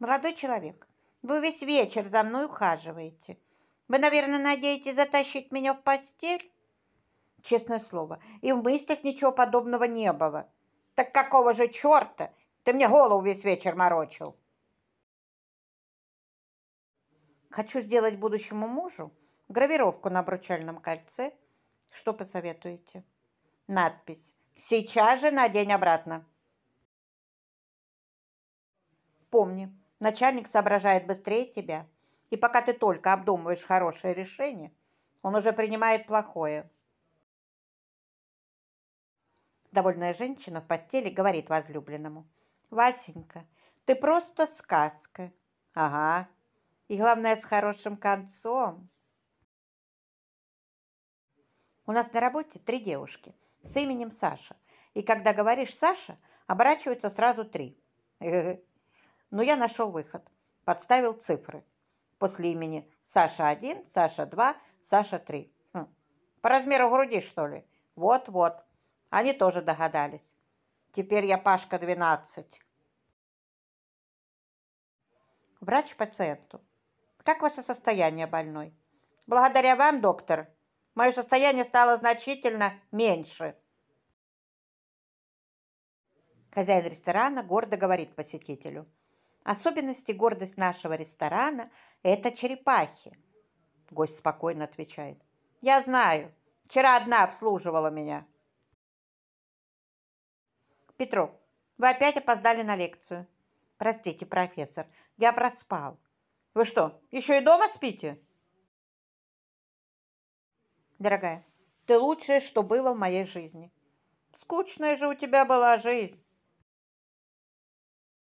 Молодой человек, вы весь вечер за мной ухаживаете. Вы, наверное, надеетесь затащить меня в постель? Честное слово, и в мыслях ничего подобного не было. Так какого же черта ты мне голову весь вечер морочил? Хочу сделать будущему мужу гравировку на обручальном кольце. Что посоветуете? Надпись «Сейчас же надень обратно». Помни, Начальник соображает быстрее тебя. И пока ты только обдумываешь хорошее решение, он уже принимает плохое. Довольная женщина в постели говорит возлюбленному. «Васенька, ты просто сказка». «Ага. И главное, с хорошим концом». У нас на работе три девушки с именем Саша. И когда говоришь «Саша», оборачиваются сразу три но я нашел выход. Подставил цифры. После имени Саша-1, Саша-2, Саша-3. Хм. По размеру груди, что ли? Вот-вот. Они тоже догадались. Теперь я Пашка-12. Врач пациенту. Как ваше состояние больной? Благодаря вам, доктор, мое состояние стало значительно меньше. Хозяин ресторана гордо говорит посетителю – Особенность и гордость нашего ресторана – это черепахи. Гость спокойно отвечает. Я знаю, вчера одна обслуживала меня. Петро, вы опять опоздали на лекцию. Простите, профессор, я проспал. Вы что, еще и дома спите? Дорогая, ты лучшее, что было в моей жизни. Скучная же у тебя была жизнь.